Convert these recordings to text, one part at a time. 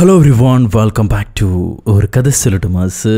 hello everyone welcome back to ഒരു കഥ സിലിട്ടുമാസ്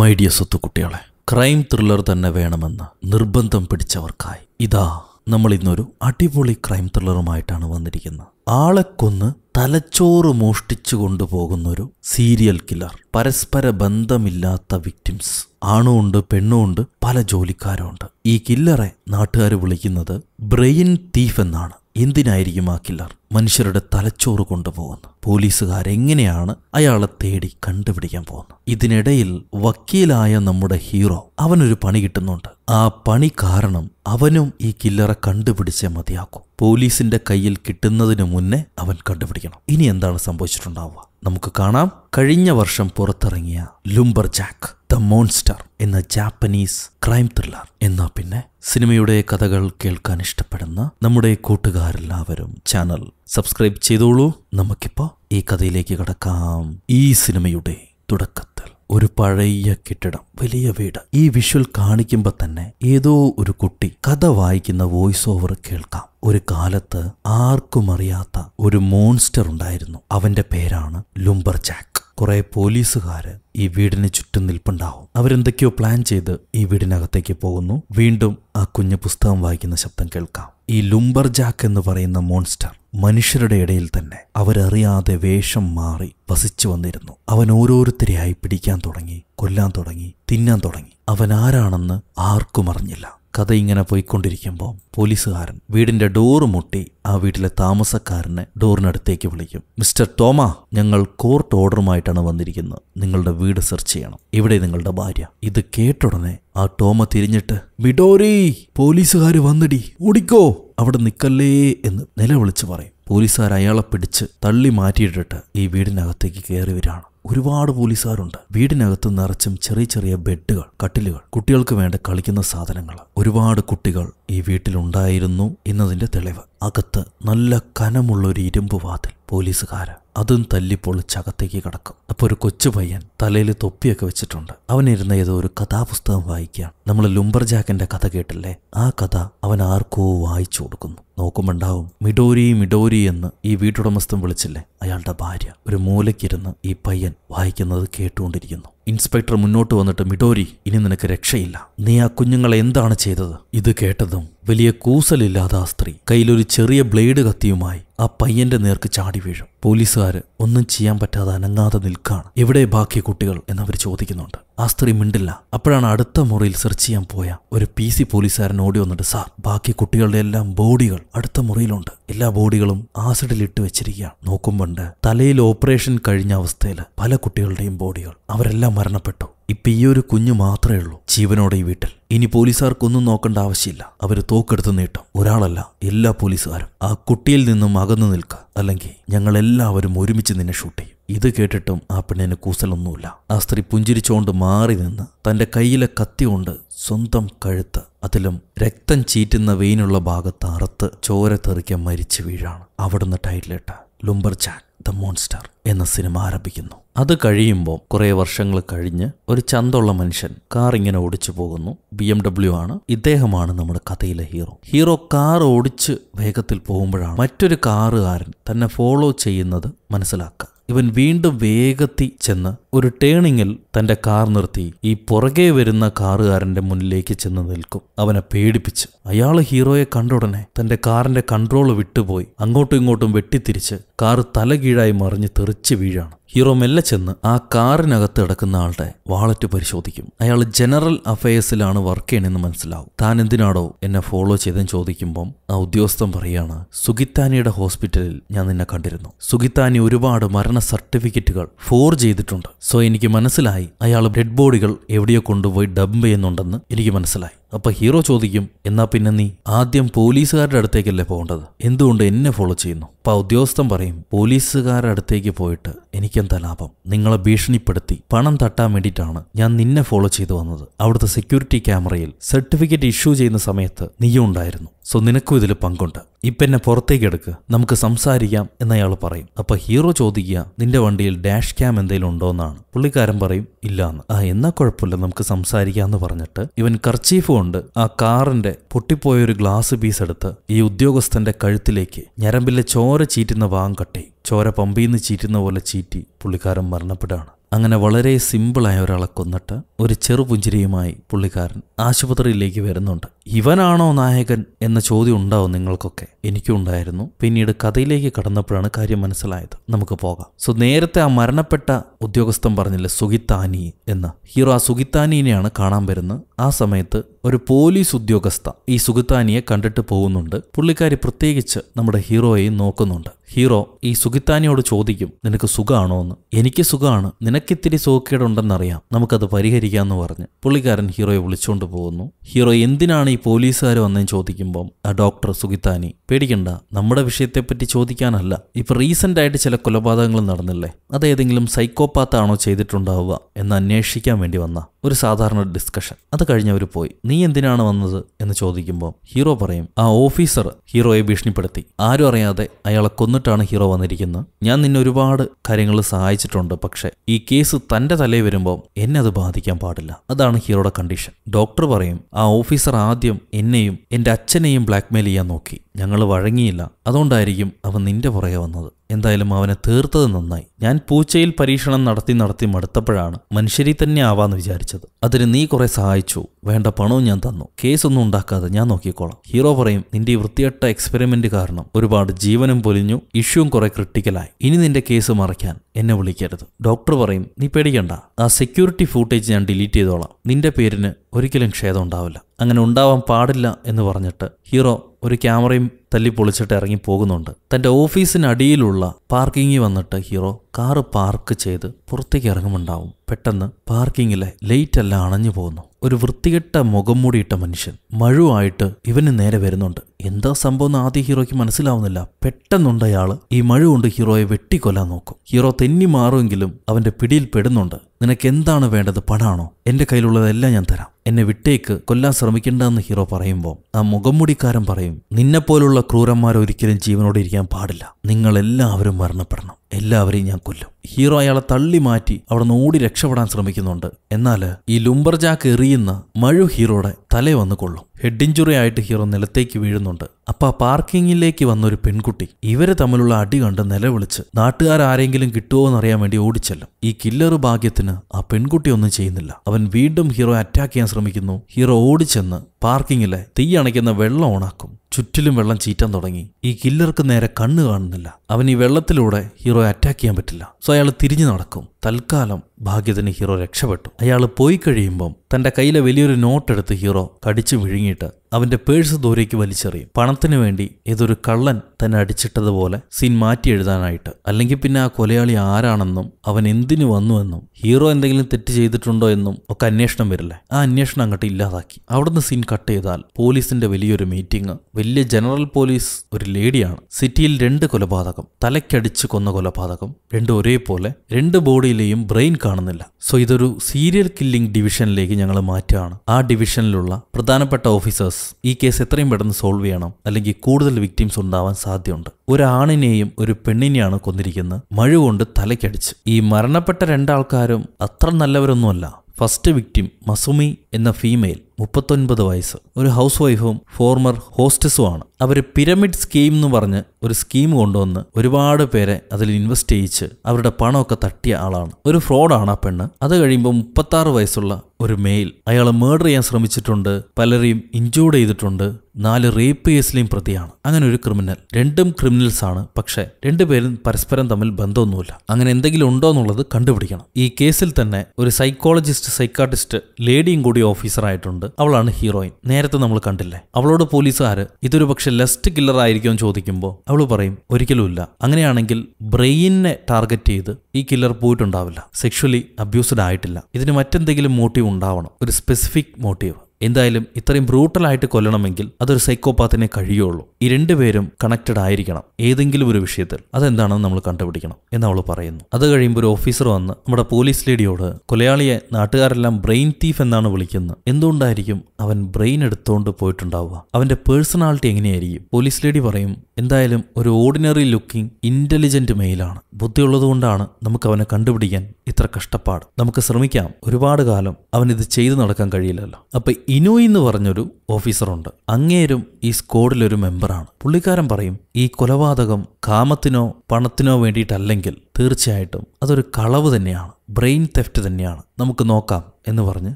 my ഡിയ സ്വത്ത് കുട്ടികളെ ക്രൈം ത്രില്ലർ തന്നെ വേണമെന്ന് നിർബന്ധം പിടിച്ചവർക്കായി ഇതാ നമ്മൾ ഇന്നൊരു അടിപൊളി ക്രൈം ത്രില്ലറുമായിട്ടാണ് വന്നിരിക്കുന്നത് ആളെ കൊന്ന് തലച്ചോറ് മോഷ്ടിച്ചു കൊണ്ടുപോകുന്നൊരു സീരിയൽ കില്ലർ പരസ്പര ബന്ധമില്ലാത്ത വിക്ടിംസ് ആണുണ്ട് ഉണ്ട് ഉണ്ട് പല ജോലിക്കാരും ഉണ്ട് ഈ കില്ലറെ നാട്ടുകാർ വിളിക്കുന്നത് ബ്രെയിൻ തീഫ് എന്നാണ് എന്തിനായിരിക്കും ആ കില്ലർ മനുഷ്യരുടെ തലച്ചോറ് കൊണ്ടുപോകുന്നു പോലീസുകാരെങ്ങനെയാണ് അയാളെ തേടി കണ്ടുപിടിക്കാൻ പോകുന്നത് ഇതിനിടയിൽ വക്കീലായ നമ്മുടെ ഹീറോ അവനൊരു പണി കിട്ടുന്നുണ്ട് ആ പണി കാരണം അവനും ഈ കില്ലറെ കണ്ടുപിടിച്ചേ മതിയാക്കും പോലീസിന്റെ കയ്യിൽ കിട്ടുന്നതിന് മുന്നേ അവൻ കണ്ടുപിടിക്കണം ഇനി എന്താണ് സംഭവിച്ചിട്ടുണ്ടാവുക നമുക്ക് കാണാം കഴിഞ്ഞ വർഷം പുറത്തിറങ്ങിയ ലുംബർ ജാക്ക് ദ മോൺസ്റ്റർ എന്ന ജാപ്പനീസ് ക്രൈം ത്രില്ലർ എന്നാ പിന്നെ സിനിമയുടെ കഥകൾ കേൾക്കാൻ ഇഷ്ടപ്പെടുന്ന നമ്മുടെ കൂട്ടുകാരെല്ലാവരും ചാനൽ സബ്സ്ക്രൈബ് ചെയ്തോളൂ നമുക്കിപ്പോൾ ഈ കഥയിലേക്ക് കടക്കാം ഈ സിനിമയുടെ തുടക്കത്തിൽ ഒരു പഴയ കെട്ടിടം വലിയ വീട് ഈ വിഷ്വൽ കാണിക്കുമ്പോൾ തന്നെ ഏതോ ഒരു കുട്ടി കഥ വായിക്കുന്ന വോയിസ് ഓവർ കേൾക്കാം ഒരു കാലത്ത് ആർക്കും അറിയാത്ത ഒരു മോൺസ്റ്റർ ഉണ്ടായിരുന്നു അവന്റെ പേരാണ് ലുംബർ ജാക്ക് കുറെ പോലീസുകാർ ഈ വീടിന് ചുറ്റും നിൽപ്പുണ്ടാവും അവരെന്തൊക്കെയോ പ്ലാൻ ചെയ്ത് ഈ വീടിനകത്തേക്ക് പോകുന്നു വീണ്ടും ആ കുഞ്ഞു പുസ്തകം വായിക്കുന്ന ശബ്ദം കേൾക്കാം ഈ ലുംബർ ജാക്ക് എന്ന് പറയുന്ന മോൺസ്റ്റർ മനുഷ്യരുടെ ഇടയിൽ തന്നെ അവരറിയാതെ വേഷം മാറി വസിച്ചു വന്നിരുന്നു അവൻ ഓരോരുത്തരെയായി പിടിക്കാൻ തുടങ്ങി കൊല്ലാൻ തുടങ്ങി തിന്നാൻ തുടങ്ങി അവൻ ആരാണെന്ന് ആർക്കും അറിഞ്ഞില്ല കഥ ഇങ്ങനെ പോയിക്കൊണ്ടിരിക്കുമ്പോൾ പോലീസുകാരൻ വീടിൻ്റെ ഡോറ് മുട്ടി ആ വീട്ടിലെ താമസക്കാരനെ ഡോറിനടുത്തേക്ക് വിളിക്കും മിസ്റ്റർ ടോമ ഞങ്ങൾ കോർട്ട് ഓർഡറുമായിട്ടാണ് വന്നിരിക്കുന്നത് നിങ്ങളുടെ വീട് സെർച്ച് ചെയ്യണം ഇവിടെ നിങ്ങളുടെ ഭാര്യ ഇത് കേട്ടുടനെ ആ ടോമ തിരിഞ്ഞിട്ട് വിഡോരി പോലീസുകാർ വന്നടി ഓടിക്കോ അവിടെ നിൽക്കല്ലേ എന്ന് നിലവിളിച്ച് പറയും പോലീസുകാർ അയാളെ പിടിച്ച് തള്ളി മാറ്റിയിട്ടിട്ട് ഈ വീടിനകത്തേക്ക് കയറി വരാണ് ഒരുപാട് പോലീസുകാരുണ്ട് വീടിനകത്ത് നിറച്ചും ചെറിയ ചെറിയ ബെഡുകൾ കട്ടിലുകൾ കുട്ടികൾക്ക് വേണ്ട കളിക്കുന്ന സാധനങ്ങൾ ഒരുപാട് കുട്ടികൾ ഈ വീട്ടിലുണ്ടായിരുന്നു എന്നതിന്റെ തെളിവ് അകത്ത് നല്ല കനമുള്ള ഒരു ഇരുമ്പ് വാതിൽ പോലീസുകാര് അതും തല്ലിപ്പൊളിച്ചകത്തേക്ക് കിടക്കും അപ്പോൾ ഒരു കൊച്ചു പയ്യൻ തലയിൽ തൊപ്പിയൊക്കെ വെച്ചിട്ടുണ്ട് അവനിരുന്ന ഏതോ ഒരു കഥാപുസ്തകം വായിക്കുകയാണ് നമ്മൾ ജാക്കിന്റെ കഥ കേട്ടില്ലേ ആ കഥ അവൻ ആർക്കോ വായിച്ചു കൊടുക്കുന്നു നോക്കുമുണ്ടാവും മിഡോരി മിഡോരി എന്ന് ഈ വീട്ടുടമസ്ഥം വിളിച്ചില്ലേ അയാളുടെ ഭാര്യ ഒരു മൂലയ്ക്കിരുന്ന് ഈ പയ്യൻ വായിക്കുന്നത് കേട്ടുകൊണ്ടിരിക്കുന്നു ഇൻസ്പെക്ടർ മുന്നോട്ട് വന്നിട്ട് മിഡോരി ഇനി നിനക്ക് രക്ഷയില്ല നീ ആ കുഞ്ഞുങ്ങളെ എന്താണ് ചെയ്തത് ഇത് കേട്ടതും വലിയ കൂസലില്ലാത്ത ആ സ്ത്രീ കയ്യിലൊരു ചെറിയ ബ്ലേഡ് കത്തിയുമായി ആ പയ്യന്റെ നേർക്ക് ചാടി വീഴും പോലീസുകാർ ഒന്നും ചെയ്യാൻ പറ്റാതെ അനങ്ങാതെ നിൽക്കാണ് എവിടെ ബാക്കി കുട്ടികൾ എന്നവർ ചോദിക്കുന്നുണ്ട് ആ സ്ത്രീ മിണ്ടില്ല അപ്പോഴാണ് അടുത്ത മുറിയിൽ സെർച്ച് ചെയ്യാൻ പോയ ഒരു പി സി പോലീസുകാരൻ ഓടി വന്നിട്ട് സാർ ബാക്കി കുട്ടികളുടെ എല്ലാം ബോഡികൾ അടുത്ത മുറിയിലുണ്ട് എല്ലാ ബോഡികളും ആസിഡിൽ ഇട്ട് വെച്ചിരിക്കുകയാണ് നോക്കുമ്പോണ്ട് തലയിൽ ഓപ്പറേഷൻ കഴിഞ്ഞ അവസ്ഥയിൽ പല കുട്ടികളുടെയും ബോഡികൾ അവരെല്ലാം മരണപ്പെട്ടു ഇപ്പൊ ഈ ഒരു കുഞ്ഞു മാത്രമേ ഉള്ളൂ ജീവനോടെ ഈ വീട്ടിൽ ഇനി പോലീസുകാർക്കൊന്നും നോക്കേണ്ട ആവശ്യമില്ല അവർ തോക്കെടുത്ത് നീട്ടും ഒരാളല്ല എല്ലാ പോലീസുകാരും ആ കുട്ടിയിൽ നിന്നും അകന്നു നിൽക്കുക അല്ലെങ്കിൽ ഞങ്ങൾ എല്ലാവരും ഒരുമിച്ച് നിന്നെ ഷൂട്ട് ചെയ്യും ഇത് കേട്ടിട്ടും ആ പെണ്ണിന് കൂസലൊന്നുമില്ല ആ സ്ത്രീ പുഞ്ചിരിച്ചുകൊണ്ട് മാറി നിന്ന് തൻ്റെ കയ്യിലെ കത്തി കൊണ്ട് സ്വന്തം കഴുത്ത് അതിലും രക്തം ചീറ്റുന്ന വെയിനുള്ള ഭാഗത്ത് അറുത്ത് ചോര തെറിക്കാൻ മരിച്ചു വീഴാണ് അവിടുന്ന് ടൈറ്റിലിട്ട ലുംബർ ചാക്ക് ദ മോൺസ്റ്റർ എന്ന സിനിമ ആരംഭിക്കുന്നു അത് കഴിയുമ്പോൾ കുറേ വർഷങ്ങൾ കഴിഞ്ഞ് ഒരു ചന്തുള്ള മനുഷ്യൻ കാർ ഇങ്ങനെ ഓടിച്ചു പോകുന്നു ബി എം ഡബ്ല്യു ആണ് ഇദ്ദേഹമാണ് നമ്മുടെ കഥയിലെ ഹീറോ ഹീറോ കാർ ഓടിച്ച് വേഗത്തിൽ പോകുമ്പോഴാണ് മറ്റൊരു കാറുകാരൻ തന്നെ ഫോളോ ചെയ്യുന്നത് മനസ്സിലാക്കുക ഇവൻ വീണ്ടും വേഗത്തിൽ ചെന്ന് ഒരു ടേണിങ്ങിൽ തന്റെ കാർ നിർത്തി ഈ പുറകെ വരുന്ന കാറുകാരന്റെ മുന്നിലേക്ക് ചെന്ന് നിൽക്കും അവനെ പേടിപ്പിച്ച് അയാൾ ഹീറോയെ കണ്ട ഉടനെ തന്റെ കാറിന്റെ കൺട്രോൾ വിട്ടുപോയി അങ്ങോട്ടും ഇങ്ങോട്ടും വെട്ടിത്തിരിച്ച് കാർ തലകീഴായി മറിഞ്ഞ് തെറിച്ച് വീഴാണ് ഹീറോ മെല്ലെ ചെന്ന് ആ കാറിനകത്ത് കിടക്കുന്ന ആളുടെ വാളറ്റ് പരിശോധിക്കും അയാൾ ജനറൽ അഫയേഴ്സിലാണ് വർക്ക് ചെയ്യണമെന്ന് മനസ്സിലാവും താൻ എന്തിനാടോ എന്നെ ഫോളോ ചെയ്തെന്ന് ചോദിക്കുമ്പം ആ ഉദ്യോഗസ്ഥൻ പറയാണ് സുഗിത്താനിയുടെ ഹോസ്പിറ്റലിൽ ഞാൻ നിന്നെ കണ്ടിരുന്നു സുഗിത്താനി ഒരുപാട് മരണ സർട്ടിഫിക്കറ്റുകൾ ഫോർ ചെയ്തിട്ടുണ്ട് സോ എനിക്ക് മനസ്സിലായി അയാൾ ഡെഡ് ബോഡികൾ എവിടെയോ കൊണ്ടുപോയി ഡംപ് ചെയ്യുന്നുണ്ടെന്ന് എനിക്ക് മനസ്സിലായി അപ്പോൾ ഹീറോ ചോദിക്കും എന്നാ പിന്നെ നീ ആദ്യം പോലീസുകാരുടെ അടുത്തേക്കല്ലേ പോകേണ്ടത് എന്തുകൊണ്ട് എന്നെ ഫോളോ ചെയ്യുന്നു അപ്പോൾ ഉദ്യോഗസ്ഥൻ പറയും പോലീസുകാരുടെ അടുത്തേക്ക് പോയിട്ട് എനിക്കെന്താ ലാഭം നിങ്ങളെ ഭീഷണിപ്പെടുത്തി പണം തട്ടാൻ വേണ്ടിയിട്ടാണ് ഞാൻ നിന്നെ ഫോളോ ചെയ്തു വന്നത് അവിടുത്തെ സെക്യൂരിറ്റി ക്യാമറയിൽ സർട്ടിഫിക്കറ്റ് ഇഷ്യൂ ചെയ്യുന്ന സമയത്ത് നീയും ഉണ്ടായിരുന്നു സോ നിനക്കും ഇതിൽ പങ്കുണ്ട് ഇപ്പം എന്നെ പുറത്തേക്ക് എടുക്ക് നമുക്ക് സംസാരിക്കാം എന്നയാൾ പറയും അപ്പോൾ ഹീറോ ചോദിക്കുക നിന്റെ വണ്ടിയിൽ ഡാഷ് ക്യാം എന്തെങ്കിലും ഉണ്ടോ എന്നാണ് പുള്ളിക്കാരൻ പറയും എന്ന് ആ എന്നാ കുഴപ്പമില്ല നമുക്ക് സംസാരിക്കാം എന്ന് പറഞ്ഞിട്ട് ഇവൻ കർച്ചീഫ് കൊണ്ട് ആ കാറിന്റെ പൊട്ടിപ്പോയൊരു ഗ്ലാസ് പീസ് എടുത്ത് ഈ ഉദ്യോഗസ്ഥന്റെ കഴുത്തിലേക്ക് ഞരമ്പിലെ ചോര ചീറ്റുന്ന ഭാഗം കട്ടി ചോര പമ്പിന്ന് ചീറ്റുന്ന പോലെ ചീറ്റി പുള്ളിക്കാരൻ മരണപ്പെടുകയാണ് അങ്ങനെ വളരെ സിമ്പിളായ ഒരാളെ കൊന്നിട്ട് ഒരു ചെറുപുഞ്ചിരിയുമായി പുള്ളിക്കാരൻ ആശുപത്രിയിലേക്ക് വരുന്നുണ്ട് ഇവനാണോ നായകൻ എന്ന ചോദ്യം ഉണ്ടാവും നിങ്ങൾക്കൊക്കെ എനിക്കും ഉണ്ടായിരുന്നു പിന്നീട് കഥയിലേക്ക് കടന്നപ്പോഴാണ് കാര്യം മനസ്സിലായത് നമുക്ക് പോകാം സോ നേരത്തെ ആ മരണപ്പെട്ട ഉദ്യോഗസ്ഥൻ പറഞ്ഞില്ലേ സുഗിത്താനി എന്ന് ഹീറോ ആ സുഗിത്താനിനെയാണ് കാണാൻ വരുന്നത് ആ സമയത്ത് ഒരു പോലീസ് ഉദ്യോഗസ്ഥ ഈ സുഗിത്താനിയെ കണ്ടിട്ട് പോകുന്നുണ്ട് പുള്ളിക്കാരി പ്രത്യേകിച്ച് നമ്മുടെ ഹീറോയെയും നോക്കുന്നുണ്ട് ഹീറോ ഈ സുഗിത്താനിയോട് ചോദിക്കും നിനക്ക് സുഖമാണോ എന്ന് എനിക്ക് സുഖമാണ് നിനക്കിത്തിരി സുഖക്കേടുണ്ടെന്നറിയാം നമുക്കത് പരിഹരിക്കാമെന്ന് പറഞ്ഞ് പുള്ളിക്കാരൻ ഹീറോയെ വിളിച്ചുകൊണ്ട് പോകുന്നു ഹീറോ എന്തിനാണ് ഈ പോലീസുകാർ വന്നതെന്ന് ചോദിക്കുമ്പം ആ ഡോക്ടർ സുഗിത്താനി പേടിക്കണ്ട നമ്മുടെ വിഷയത്തെപ്പറ്റി ചോദിക്കാനല്ല ഇപ്പോൾ റീസെൻ്റ് ആയിട്ട് ചില കൊലപാതകങ്ങൾ നടന്നില്ലേ അതേതെങ്കിലും സൈക്കോപാത്താണോ ചെയ്തിട്ടുണ്ടാവുക എന്ന് അന്വേഷിക്കാൻ വേണ്ടി വന്ന ഒരു സാധാരണ ഡിസ്കഷൻ അത് കഴിഞ്ഞവർ പോയി നീ എന്തിനാണ് വന്നത് എന്ന് ചോദിക്കുമ്പോൾ ഹീറോ പറയും ആ ഓഫീസർ ഹീറോയെ ഭീഷണിപ്പെടുത്തി ആരും അറിയാതെ അയാളെ കൊന്നിട്ടാണ് ഹീറോ വന്നിരിക്കുന്നത് ഞാൻ നിന്നെ ഒരുപാട് കാര്യങ്ങൾ സഹായിച്ചിട്ടുണ്ട് പക്ഷേ ഈ കേസ് തൻ്റെ തലയിൽ വരുമ്പോൾ എന്നെ അത് ബാധിക്കാൻ പാടില്ല അതാണ് ഹീറോയുടെ കണ്ടീഷൻ ഡോക്ടർ പറയും ആ ഓഫീസർ ആദ്യം എന്നെയും എൻ്റെ അച്ഛനെയും ബ്ലാക്ക്മെയിൽ ചെയ്യാൻ നോക്കി ഞങ്ങൾ വഴങ്ങിയില്ല അതുകൊണ്ടായിരിക്കും അവൻ നിന്റെ പുറകെ വന്നത് എന്തായാലും അവനെ തീർത്തത് നന്നായി ഞാൻ പൂച്ചയിൽ പരീക്ഷണം നടത്തി നടത്തി മടുത്തപ്പോഴാണ് മനുഷ്യരിൽ തന്നെ ആവാന്ന് വിചാരിച്ചത് അതിന് നീ കുറെ സഹായിച്ചു വേണ്ട പണവും ഞാൻ തന്നു കേസൊന്നും ഉണ്ടാക്കാതെ ഞാൻ നോക്കിക്കോളാം ഹീറോ പറയും നിന്റെ ഈ വൃത്തിയട്ട എക്സ്പെരിമെന്റ് കാരണം ഒരുപാട് ജീവനും പൊലിഞ്ഞു ഇഷ്യൂവും കുറെ ക്രിട്ടിക്കലായി ഇനി നിന്റെ കേസ് മറയ്ക്കാൻ എന്നെ വിളിക്കരുത് ഡോക്ടർ പറയും നീ പേടിക്കണ്ട ആ സെക്യൂരിറ്റി ഫൂട്ടേജ് ഞാൻ ഡിലീറ്റ് ചെയ്തോളാം നിന്റെ പേരിന് ഒരിക്കലും ക്ഷേതം ഉണ്ടാവില്ല അങ്ങനെ ഉണ്ടാവാൻ പാടില്ല എന്ന് പറഞ്ഞിട്ട് ഹീറോ ഒരു ക്യാമറയും തല്ലി പൊളിച്ചിട്ട് ഇറങ്ങി പോകുന്നുണ്ട് തൻ്റെ ഓഫീസിനടിയിലുള്ള പാർക്കിങ്ങിൽ വന്നിട്ട് ഹീറോ കാറ് പാർക്ക് ചെയ്ത് പുറത്തേക്ക് ഇറങ്ങുമുണ്ടാവും പെട്ടെന്ന് പാർക്കിങ്ങിലെ ലൈറ്റ് എല്ലാം അണഞ്ഞു പോകുന്നു ഒരു വൃത്തികെട്ട മുഖം മൂടിയിട്ട മനുഷ്യൻ മഴുവായിട്ട് ഇവന് നേരെ വരുന്നുണ്ട് എന്താ സംഭവം ആദ്യ ഹീറോയ്ക്ക് മനസ്സിലാവുന്നില്ല പെട്ടെന്നുണ്ട് അയാൾ ഈ മഴ കൊണ്ട് ഹീറോയെ വെട്ടിക്കൊല്ലാൻ നോക്കും ഹീറോ തെന്നി മാറുമെങ്കിലും അവന്റെ പിടിയിൽ പെടുന്നുണ്ട് നിനക്ക് എന്താണ് വേണ്ടത് പണാണോ എന്റെ കയ്യിലുള്ളതെല്ലാം ഞാൻ തരാം എന്നെ വിട്ടേക്ക് കൊല്ലാൻ ശ്രമിക്കേണ്ടെന്ന് ഹീറോ പറയുമ്പോൾ ആ മുഖംമുടിക്കാരൻ പറയും നിന്നെപ്പോലുള്ള ക്രൂരന്മാർ ഒരിക്കലും ജീവനോടെ ഇരിക്കാൻ പാടില്ല നിങ്ങൾ എല്ലാവരും മരണപ്പെടണം എല്ലാവരെയും ഞാൻ കൊല്ലും ഹീറോ അയാളെ തള്ളി മാറ്റി അവിടെ നിന്ന് ഓടി രക്ഷപ്പെടാൻ ശ്രമിക്കുന്നുണ്ട് എന്നാൽ ഈ ജാക്ക് എറിയുന്ന മഴു ഹീറോയുടെ തലേ വന്നു കൊള്ളും ഹെഡ് ഇഞ്ചുറി ആയിട്ട് ഹീറോ നിലത്തേക്ക് വീഴുന്നുണ്ട് അപ്പൊ ആ പാർക്കിങ്ങിലേക്ക് വന്നൊരു പെൺകുട്ടി ഇവരെ തമ്മിലുള്ള അടി കണ്ട് നിലവിളിച്ച് നാട്ടുകാരെങ്കിലും കിട്ടുമോ എന്നറിയാൻ വേണ്ടി ഓടിച്ചെല്ലും ഈ കില്ലർ ഭാഗ്യത്തിന് ആ പെൺകുട്ടി ഒന്നും ചെയ്യുന്നില്ല അവൻ വീണ്ടും ഹീറോ അറ്റാക്ക് ചെയ്യാൻ ശ്രമിക്കുന്നു ഹീറോ ഓടിച്ചെന്ന് പാർക്കിങ്ങിലെ തീയണയ്ക്കുന്ന വെള്ളം ഓണാക്കും ചുറ്റിലും വെള്ളം ചീറ്റാൻ തുടങ്ങി ഈ കില്ലർക്ക് നേരെ കണ്ണ് കാണുന്നില്ല അവൻ ഈ വെള്ളത്തിലൂടെ ഹീറോ അറ്റാക്ക് ചെയ്യാൻ പറ്റില്ല സോ അയാൾ തിരിഞ്ഞു നടക്കും തൽക്കാലം ഭാഗ്യത്തിന് ഹീറോ രക്ഷപ്പെട്ടു അയാൾ പോയി കഴിയുമ്പം തന്റെ കയ്യിലെ വലിയൊരു നോട്ട് എടുത്ത് ഹീറോ കടിച്ചു വിഴുങ്ങിയിട്ട് അവന്റെ പേഴ്സ് ദൂരേക്ക് വലിച്ചെറിയും പണത്തിനു വേണ്ടി ഏതൊരു കള്ളൻ തന്നെ അടിച്ചിട്ടതുപോലെ സീൻ മാറ്റി എഴുതാനായിട്ട് അല്ലെങ്കിൽ പിന്നെ ആ കൊലയാളി ആരാണെന്നും അവൻ എന്തിനു വന്നുവെന്നും ഹീറോ എന്തെങ്കിലും തെറ്റ് ചെയ്തിട്ടുണ്ടോ എന്നും ഒക്കെ അന്വേഷണം വരില്ലേ ആ അന്വേഷണം അങ്ങോട്ട് ഇല്ലാതാക്കി അവിടുന്ന് സീൻ കട്ട് ചെയ്താൽ പോലീസിന്റെ വലിയൊരു മീറ്റിംഗ് വലിയ ജനറൽ പോലീസ് ഒരു ലേഡിയാണ് സിറ്റിയിൽ രണ്ട് കൊലപാതകം തലയ്ക്കടിച്ച് കൊന്ന കൊലപാതകം രണ്ടും ഒരേപോലെ രണ്ട് ബോഡിയിലെയും ബ്രെയിൻ കാണുന്നില്ല സോ ഇതൊരു സീരിയൽ കില്ലിംഗ് ഡിവിഷനിലേക്ക് ഞങ്ങൾ മാറ്റുകയാണ് ആ ഡിവിഷനിലുള്ള പ്രധാനപ്പെട്ട ഓഫീസേഴ്സ് ഈ കേസ് എത്രയും പെട്ടെന്ന് സോൾവ് ചെയ്യണം അല്ലെങ്കിൽ കൂടുതൽ വിക്ടിംസ് ഉണ്ടാവാൻ സാധ്യതയുണ്ട് ഒരാണിനെയും ഒരു പെണ്ണിനെയാണ് കൊന്നിരിക്കുന്നത് മഴ കൊണ്ട് തലയ്ക്കടിച്ച് ഈ മരണപ്പെട്ട രണ്ടാൾക്കാരും അത്ര നല്ലവരൊന്നുമല്ല ഫസ്റ്റ് വിക്ടിം മസുമി എന്ന ഫീമെയിൽ മുപ്പത്തൊൻപത് വയസ്സ് ഒരു ഹൗസ് വൈഫും ഫോർമർ ഹോസ്റ്റസുമാണ് അവർ പിരമിഡ് സ്കീം എന്ന് പറഞ്ഞ് ഒരു സ്കീം കൊണ്ടുവന്ന് ഒരുപാട് പേരെ അതിൽ ഇൻവെസ്റ്റ് ചെയ്യിച്ച് അവരുടെ പണമൊക്കെ തട്ടിയ ആളാണ് ഒരു ഫ്രോഡാണ് ആ പെണ്ണ് അത് കഴിയുമ്പോൾ മുപ്പത്താറ് വയസ്സുള്ള ഒരു മെയിൽ അയാളെ മേർഡർ ചെയ്യാൻ ശ്രമിച്ചിട്ടുണ്ട് പലരെയും ഇഞ്ചൂർഡ് ചെയ്തിട്ടുണ്ട് നാല് റേപ്പ് കേസിലെയും പ്രതിയാണ് അങ്ങനെ ഒരു ക്രിമിനൽ രണ്ടും ക്രിമിനൽസ് ആണ് പക്ഷേ രണ്ടുപേരും പരസ്പരം തമ്മിൽ ബന്ധമൊന്നുമില്ല അങ്ങനെ എന്തെങ്കിലും ഉണ്ടോ എന്നുള്ളത് കണ്ടുപിടിക്കണം ഈ കേസിൽ തന്നെ ഒരു സൈക്കോളജിസ്റ്റ് സൈക്കാട്രിസ്റ്റ് ലേഡിയും കൂടി ഓഫീസറായിട്ടുണ്ട് അവളാണ് ഹീറോയിൻ നേരത്തെ നമ്മൾ കണ്ടില്ലേ അവളോട് പോലീസുകാർ ഇതൊരു പക്ഷെ ലെസ്റ്റ് കില്ലർ ആയിരിക്കുമെന്ന് ചോദിക്കുമ്പോൾ അവൾ പറയും ഒരിക്കലുമില്ല അങ്ങനെയാണെങ്കിൽ ബ്രെയിനെ ടാർഗറ്റ് ചെയ്ത് ഈ കില്ലർ പോയിട്ടുണ്ടാവില്ല സെക്ഷലി അബ്യൂസ്ഡ് ആയിട്ടില്ല ഇതിന് മറ്റെന്തെങ്കിലും മോട്ടീവ് ഉണ്ടാവണം ഒരു സ്പെസിഫിക് മോട്ടീവ് എന്തായാലും ഇത്രയും ബ്രൂട്ടലായിട്ട് കൊല്ലണമെങ്കിൽ അതൊരു സൈക്കോപാത്തിനെ കഴിയുള്ളൂ ഈ രണ്ടുപേരും കണക്റ്റഡ് ആയിരിക്കണം ഏതെങ്കിലും ഒരു വിഷയത്തിൽ അതെന്താണെന്ന് നമ്മൾ കണ്ടുപിടിക്കണം എന്ന് അവള് പറയുന്നു അത് കഴിയുമ്പോൾ ഒരു ഓഫീസർ വന്ന് നമ്മുടെ പോലീസ് ലേഡിയോട് കൊലയാളിയെ നാട്ടുകാരെല്ലാം ബ്രെയിൻ തീഫ് എന്നാണ് വിളിക്കുന്നത് എന്തുകൊണ്ടായിരിക്കും അവൻ ബ്രെയിൻ എടുത്തുകൊണ്ട് പോയിട്ടുണ്ടാവുക അവന്റെ പേഴ്സണാലിറ്റി എങ്ങനെയായിരിക്കും പോലീസ് ലേഡി പറയും എന്തായാലും ഒരു ഓർഡിനറി ലുക്കിംഗ് ഇന്റലിജന്റ് മെയിലാണ് ബുദ്ധിയുള്ളതുകൊണ്ടാണ് നമുക്ക് അവനെ കണ്ടുപിടിക്കാൻ ഇത്ര കഷ്ടപ്പാട് നമുക്ക് ശ്രമിക്കാം ഒരുപാട് കാലം അവൻ ഇത് ചെയ്തു നടക്കാൻ കഴിയില്ലല്ലോ അപ്പൊ ഇനുയിന്ന് എന്ന് പറഞ്ഞൊരു ഓഫീസറുണ്ട് അങ്ങേരും ഈ സ്കോഡിലൊരു മെമ്പറാണ് പുള്ളിക്കാരൻ പറയും ഈ കൊലപാതകം കാമത്തിനോ പണത്തിനോ വേണ്ടിയിട്ടല്ലെങ്കിൽ തീർച്ചയായിട്ടും അതൊരു കളവ് തന്നെയാണ് ബ്രെയിൻ തെഫ്റ്റ് തന്നെയാണ് നമുക്ക് നോക്കാം എന്ന് പറഞ്ഞ്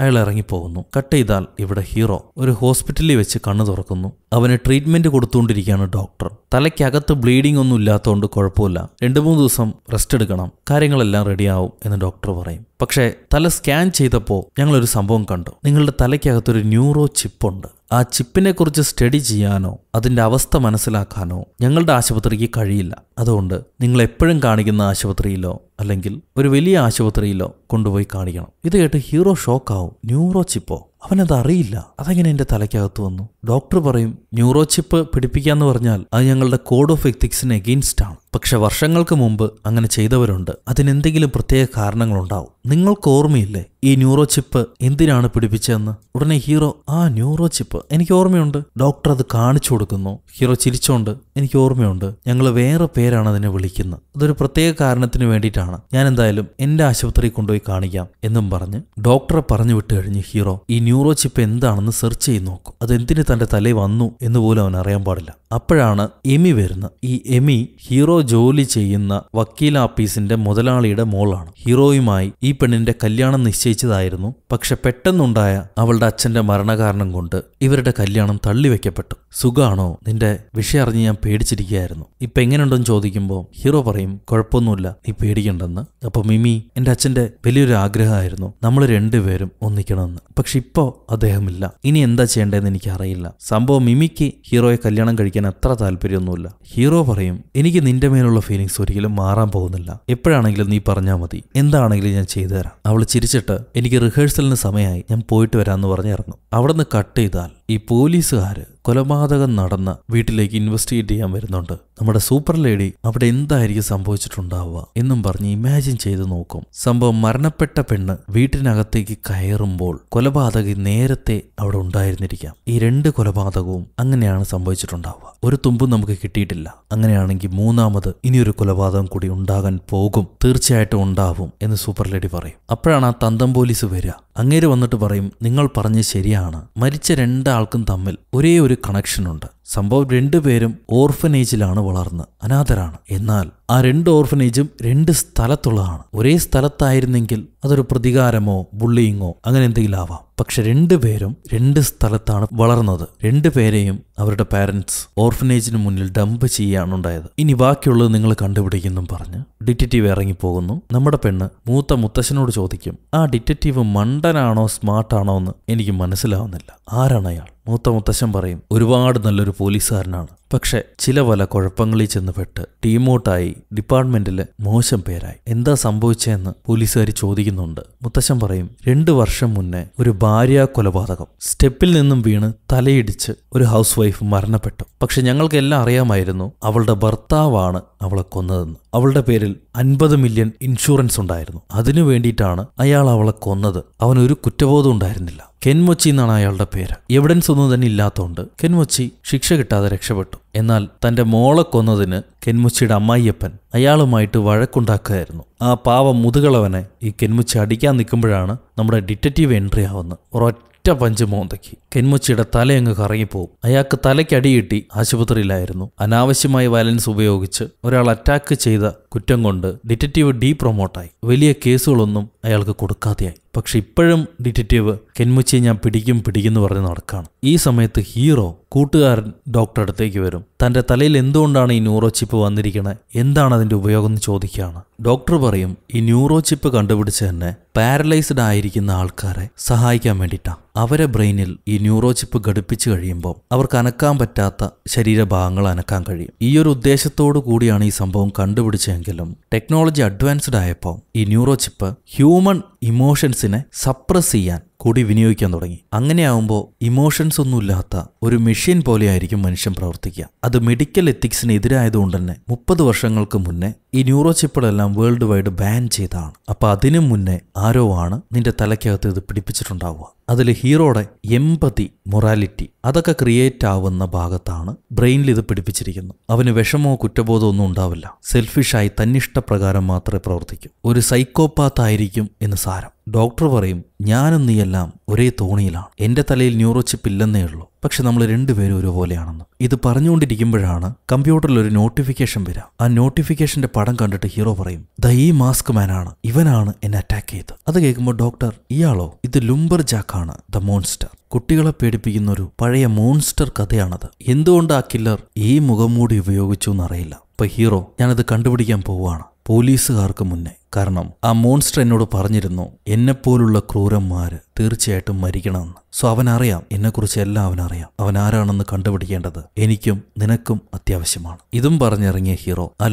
അയാൾ ഇറങ്ങിപ്പോകുന്നു കട്ട് ചെയ്താൽ ഇവിടെ ഹീറോ ഒരു ഹോസ്പിറ്റലിൽ വെച്ച് കണ്ണു തുറക്കുന്നു അവന് ട്രീറ്റ്മെന്റ് കൊടുത്തുകൊണ്ടിരിക്കുകയാണ് ഡോക്ടർ തലയ്ക്കകത്ത് ബ്ലീഡിംഗ് ഒന്നും ഇല്ലാത്തതുകൊണ്ട് കുഴപ്പമില്ല രണ്ടു മൂന്ന് ദിവസം റെസ്റ്റ് എടുക്കണം കാര്യങ്ങളെല്ലാം റെഡിയാവും എന്ന് ഡോക്ടർ പറയും പക്ഷേ തല സ്കാൻ ചെയ്തപ്പോൾ ഞങ്ങളൊരു സംഭവം കണ്ടു നിങ്ങളുടെ തലയ്ക്കകത്തൊരു ന്യൂറോ ചിപ്പുണ്ട് ആ ചിപ്പിനെക്കുറിച്ച് സ്റ്റഡി ചെയ്യാനോ അതിൻ്റെ അവസ്ഥ മനസ്സിലാക്കാനോ ഞങ്ങളുടെ ആശുപത്രിക്ക് കഴിയില്ല അതുകൊണ്ട് നിങ്ങൾ എപ്പോഴും കാണിക്കുന്ന ആശുപത്രിയിലോ അല്ലെങ്കിൽ ഒരു വലിയ ആശുപത്രിയിലോ കൊണ്ടുപോയി കാണിക്കണം ഇത് കേട്ട് ഹീറോ ഷോക്കാവും ന്യൂറോ ചിപ്പോ അവനത് അറിയില്ല അതെങ്ങനെ എൻ്റെ തലയ്ക്കകത്ത് വന്നു ഡോക്ടർ പറയും ന്യൂറോ ചിപ്പ് പിടിപ്പിക്കാന്ന് പറഞ്ഞാൽ അത് ഞങ്ങളുടെ കോഡ് ഓഫ് എത്തിക്സിന് എഗെയിൻസ്റ്റ് ആണ് പക്ഷെ വർഷങ്ങൾക്ക് മുമ്പ് അങ്ങനെ ചെയ്തവരുണ്ട് അതിനെന്തെങ്കിലും പ്രത്യേക കാരണങ്ങളുണ്ടാവും നിങ്ങൾക്ക് ഓർമ്മയില്ലേ ഈ ന്യൂറോ ചിപ്പ് എന്തിനാണ് പിടിപ്പിച്ചതെന്ന് ഉടനെ ഹീറോ ആ ന്യൂറോ ചിപ്പ് എനിക്ക് ഓർമ്മയുണ്ട് ഡോക്ടർ അത് കാണിച്ചു കൊടുക്കുന്നു ഹീറോ ചിരിച്ചോണ്ട് എനിക്ക് ഓർമ്മയുണ്ട് ഞങ്ങൾ വേറെ പേരാണ് അതിനെ വിളിക്കുന്നത് അതൊരു പ്രത്യേക കാരണത്തിന് വേണ്ടിയിട്ടാണ് ഞാൻ എന്തായാലും എൻ്റെ ആശുപത്രിയിൽ കൊണ്ടുപോയി കാണിക്കാം എന്നും പറഞ്ഞ് ഡോക്ടറെ പറഞ്ഞു വിട്ടു കഴിഞ്ഞ് ഹീറോ ഈ ന്യൂ ന്യൂറോ ചിപ്പ് എന്താണെന്ന് സെർച്ച് ചെയ്ത് നോക്കും അതെന്തിന് തൻ്റെ തലയിൽ വന്നു എന്ന് പോലും അവൻ അറിയാൻ പാടില്ല അപ്പോഴാണ് എമി വരുന്ന ഈ എമി ഹീറോ ജോലി ചെയ്യുന്ന വക്കീൽ ആപ്പീസിന്റെ മുതലാളിയുടെ മോളാണ് ഹീറോയുമായി ഈ പെണ്ണിന്റെ കല്യാണം നിശ്ചയിച്ചതായിരുന്നു പക്ഷെ പെട്ടെന്നുണ്ടായ അവളുടെ അച്ഛന്റെ മരണകാരണം കൊണ്ട് ഇവരുടെ കല്യാണം തള്ളിവെക്കപ്പെട്ടു സുഖാണോ നിന്റെ വിഷയം അറിഞ്ഞ് ഞാൻ പേടിച്ചിരിക്കുകയായിരുന്നു ഇപ്പൊ എങ്ങനെയുണ്ടെന്ന് ചോദിക്കുമ്പോൾ ഹീറോ പറയും കുഴപ്പമൊന്നുമില്ല നീ പേടിക്കണ്ടെന്ന് അപ്പൊ മിമി എന്റെ അച്ഛന്റെ വലിയൊരു ആഗ്രഹമായിരുന്നു നമ്മൾ രണ്ടുപേരും ഒന്നിക്കണമെന്ന് പക്ഷെ ഇപ്പൊ ഇപ്പോ അദ്ദേഹമില്ല ഇനി എന്താ ചെയ്യേണ്ടതെന്ന് എനിക്ക് അറിയില്ല സംഭവം മിമിക്ക് ഹീറോയെ കല്യാണം കഴിക്കാൻ അത്ര താല്പര്യമൊന്നുമില്ല ഹീറോ പറയും എനിക്ക് നിന്റെ മേലുള്ള ഫീലിങ്സ് ഒരിക്കലും മാറാൻ പോകുന്നില്ല എപ്പോഴാണെങ്കിലും നീ പറഞ്ഞാൽ മതി എന്താണെങ്കിലും ഞാൻ ചെയ്തുതരാം അവൾ ചിരിച്ചിട്ട് എനിക്ക് റിഹേഴ്സലിന് സമയമായി ഞാൻ പോയിട്ട് വരാമെന്ന് പറഞ്ഞിറങ്ങും അവിടെ നിന്ന് കട്ട് ചെയ്താൽ ഈ പോലീസുകാര് കൊലപാതകം നടന്ന വീട്ടിലേക്ക് ഇൻവെസ്റ്റിഗേറ്റ് ചെയ്യാൻ വരുന്നുണ്ട് നമ്മുടെ സൂപ്പർ ലേഡി അവിടെ എന്തായിരിക്കും സംഭവിച്ചിട്ടുണ്ടാവുക എന്നും പറഞ്ഞ് ഇമാജിൻ ചെയ്ത് നോക്കും സംഭവം മരണപ്പെട്ട പെണ്ണ് വീട്ടിനകത്തേക്ക് കയറുമ്പോൾ കൊലപാതകി നേരത്തെ അവിടെ ഉണ്ടായിരുന്നിരിക്കാം ഈ രണ്ട് കൊലപാതകവും അങ്ങനെയാണ് സംഭവിച്ചിട്ടുണ്ടാവുക ഒരു തുമ്പും നമുക്ക് കിട്ടിയിട്ടില്ല അങ്ങനെയാണെങ്കിൽ മൂന്നാമത് ഇനിയൊരു കൊലപാതകം കൂടി ഉണ്ടാകാൻ പോകും തീർച്ചയായിട്ടും ഉണ്ടാവും എന്ന് സൂപ്പർ ലേഡി പറയും അപ്പോഴാണ് ആ തന്തം പോലീസ് വരിക അങ്ങേര് വന്നിട്ട് പറയും നിങ്ങൾ പറഞ്ഞ് ശരിയാണ് മരിച്ച രണ്ടാൾക്കും തമ്മിൽ ഒരേ ഒരു കണക്ഷനുണ്ട് സംഭവം രണ്ടുപേരും ഓർഫനേജിലാണ് വളർന്ന് അനാഥരാണ് എന്നാൽ ആ രണ്ട് ഓർഫനേജും രണ്ട് സ്ഥലത്തുള്ളതാണ് ഒരേ സ്ഥലത്തായിരുന്നെങ്കിൽ അതൊരു പ്രതികാരമോ ബുള്ളിയിങ്ങോ അങ്ങനെ എന്തെങ്കിലും ആവാം പക്ഷെ രണ്ടുപേരും രണ്ട് സ്ഥലത്താണ് വളർന്നത് രണ്ടുപേരെയും അവരുടെ പാരൻസ് ഓർഫനേജിന് മുന്നിൽ ഡംപ് ചെയ്യുകയാണ് ഉണ്ടായത് ഇനി ബാക്കിയുള്ളത് നിങ്ങൾ കണ്ടുപിടിക്കുന്നു പറഞ്ഞ് ഡിറ്റക്റ്റീവ് ഇറങ്ങിപ്പോകുന്നു നമ്മുടെ പെണ്ണ് മൂത്ത മുത്തശ്ശനോട് ചോദിക്കും ആ ഡിറ്റക്റ്റീവ് മണ്ടനാണോ സ്മാർട്ടാണോ എന്ന് എനിക്ക് മനസ്സിലാവുന്നില്ല ആരാണ് അയാൾ മൂത്ത മുത്തശ്ശൻ പറയും ഒരുപാട് നല്ലൊരു പോലീസുകാരനാണ് പക്ഷെ ചില പല കുഴപ്പങ്ങളിൽ ചെന്നുപെട്ട് ടീമോട്ടായി ഡിപ്പാർട്ട്മെന്റിലെ മോശം പേരായി എന്താ സംഭവിച്ചതെന്ന് പോലീസുകാർ ചോദിക്കുന്നുണ്ട് മുത്തശ്ശൻ പറയും രണ്ടു വർഷം മുന്നേ ഒരു ഭാര്യ കൊലപാതകം സ്റ്റെപ്പിൽ നിന്നും വീണ് തലയിടിച്ച് ഒരു ഹൗസ് വൈഫ് മരണപ്പെട്ടു പക്ഷെ ഞങ്ങൾക്കെല്ലാം അറിയാമായിരുന്നു അവളുടെ ഭർത്താവാണ് അവളെ കൊന്നതെന്ന് അവളുടെ പേരിൽ അൻപത് മില്യൺ ഇൻഷുറൻസ് ഉണ്ടായിരുന്നു അതിനു വേണ്ടിയിട്ടാണ് അയാൾ അവളെ കൊന്നത് അവനൊരു കുറ്റബോധം ഉണ്ടായിരുന്നില്ല കെൻമൊച്ചി എന്നാണ് അയാളുടെ പേര് എവിഡൻസ് ഒന്നും തന്നെ ഇല്ലാത്തതുകൊണ്ട് കെൻമൊച്ചി ശിക്ഷ കിട്ടാതെ രക്ഷപ്പെട്ടു എന്നാൽ തന്റെ മോളെ കൊന്നതിന് കെൻമുച്ചിയുടെ അമ്മായിയപ്പൻ അയാളുമായിട്ട് വഴക്കുണ്ടാക്കുകയായിരുന്നു ആ പാവം മുതുകളവനെ ഈ കെൻമുച്ചി അടിക്കാൻ നിൽക്കുമ്പോഴാണ് നമ്മുടെ ഡിറ്റക്റ്റീവ് എൻട്രി ആവുന്നത് ഒരൊറ്റ പഞ്ച് മോന്തയ്ക്ക് കെൻമുച്ചിയുടെ തലയങ്ങ് കറങ്ങിപ്പോവും അയാൾക്ക് തലയ്ക്കടി കിട്ടി ആശുപത്രിയിലായിരുന്നു അനാവശ്യമായ വയലൻസ് ഉപയോഗിച്ച് ഒരാൾ അറ്റാക്ക് ചെയ്ത കുറ്റം കൊണ്ട് ഡിറ്റക്റ്റീവ് ഡീ പ്രൊമോട്ടായി വലിയ കേസുകളൊന്നും അയാൾക്ക് കൊടുക്കാതെയായി പക്ഷെ ഇപ്പോഴും ഡിറ്റക്റ്റീവ് കെൻമുച്ചിയെ ഞാൻ പിടിക്കും പിടിക്കുന്നു പറഞ്ഞ് നടക്കുകയാണ് ഈ സമയത്ത് ഹീറോ കൂട്ടുകാരൻ ഡോക്ടർ അടുത്തേക്ക് വരും തൻ്റെ തലയിൽ എന്തുകൊണ്ടാണ് ഈ ന്യൂറോ ചിപ്പ് വന്നിരിക്കുന്നത് എന്താണ് അതിൻ്റെ ഉപയോഗം എന്ന് ചോദിക്കുകയാണ് ഡോക്ടർ പറയും ഈ ന്യൂറോ ചിപ്പ് കണ്ടുപിടിച്ച് തന്നെ പാരലൈസ്ഡ് ആയിരിക്കുന്ന ആൾക്കാരെ സഹായിക്കാൻ വേണ്ടിയിട്ടാണ് അവരെ ബ്രെയിനിൽ ഈ ന്യൂറോ ചിപ്പ് ഘടിപ്പിച്ചു കഴിയുമ്പോൾ അവർക്ക് അനക്കാൻ പറ്റാത്ത ശരീരഭാഗങ്ങൾ അനക്കാൻ കഴിയും ഈ ഒരു ഉദ്ദേശത്തോടു കൂടിയാണ് ഈ സംഭവം കണ്ടുപിടിച്ചെങ്കിലും ടെക്നോളജി അഡ്വാൻസ്ഡ് ആയപ്പോൾ ഈ ന്യൂറോ ചിപ്പ് ഹ്യൂമൺ ഇമോഷൻസിനെ സപ്രസ് ചെയ്യാൻ കൂടി വിനിയോഗിക്കാൻ തുടങ്ങി അങ്ങനെയാവുമ്പോൾ ഇമോഷൻസ് ഒന്നുമില്ലാത്ത ഒരു മെഷീൻ പോലെയായിരിക്കും മനുഷ്യൻ പ്രവർത്തിക്കുക അത് മെഡിക്കൽ എത്തിക്സിന് എതിരായതുകൊണ്ട് തന്നെ മുപ്പത് വർഷങ്ങൾക്ക് മുന്നേ ഈ ന്യൂറോ ചിപ്പുകളെല്ലാം വേൾഡ് വൈഡ് ബാൻ ചെയ്താണ് അപ്പോൾ അതിനു മുന്നേ ആരോ ആണ് നിന്റെ തലയ്ക്കകത്ത് ഇത് പിടിപ്പിച്ചിട്ടുണ്ടാവുക അതിൽ ഹീറോയുടെ എമ്പതി മൊറാലിറ്റി അതൊക്കെ ക്രിയേറ്റ് ആവുന്ന ഭാഗത്താണ് ബ്രെയിനിൽ ഇത് പിടിപ്പിച്ചിരിക്കുന്നത് അവന് വിഷമോ കുറ്റബോധമോ ഒന്നും ഉണ്ടാവില്ല സെൽഫിഷായി തന്നിഷ്ടപ്രകാരം മാത്രമേ പ്രവർത്തിക്കൂ ഒരു സൈക്കോപാത്ത് ആയിരിക്കും എന്ന് സാരം ഡോക്ടർ പറയും ഞാനും നീയെല്ലാം ഒരേ തോണിയിലാണ് എൻ്റെ തലയിൽ ന്യൂറോ ചിപ്പ് ഇല്ലെന്നേ ഉള്ളൂ പക്ഷെ നമ്മൾ രണ്ടുപേരും ഒരുപോലെയാണെന്ന് ഇത് പറഞ്ഞുകൊണ്ടിരിക്കുമ്പോഴാണ് കമ്പ്യൂട്ടറിൽ ഒരു നോട്ടിഫിക്കേഷൻ വരാം ആ നോട്ടിഫിക്കേഷന്റെ പടം കണ്ടിട്ട് ഹീറോ പറയും ദ ഈ മാസ്ക് മാനാണ് ഇവനാണ് എന്നെ അറ്റാക്ക് ചെയ്തത് അത് കേൾക്കുമ്പോൾ ഡോക്ടർ ഇയാളോ ഇത് ലുംബർ ജാക്കാണ് ദ മോൺസ്റ്റർ കുട്ടികളെ പേടിപ്പിക്കുന്ന ഒരു പഴയ മോൺസ്റ്റർ കഥയാണത് എന്തുകൊണ്ട് ആ കില്ലർ ഈ മുഖംമൂടി ഉപയോഗിച്ചു എന്നറിയില്ല ഇപ്പൊ ഹീറോ ഞാനത് കണ്ടുപിടിക്കാൻ പോവുകയാണ് പോലീസുകാർക്ക് മുന്നേ കാരണം ആ മോൺസ്റ്റർ എന്നോട് പറഞ്ഞിരുന്നു എന്നെപ്പോലുള്ള ക്രൂരന്മാര് തീർച്ചയായിട്ടും മരിക്കണമെന്ന് സോ അവനറിയാം എന്നെക്കുറിച്ച് എല്ലാം അവനറിയാം അവൻ ആരാണെന്ന് കണ്ടുപിടിക്കേണ്ടത് എനിക്കും നിനക്കും അത്യാവശ്യമാണ് ഇതും പറഞ്ഞിറങ്ങിയ ഹീറോ ആ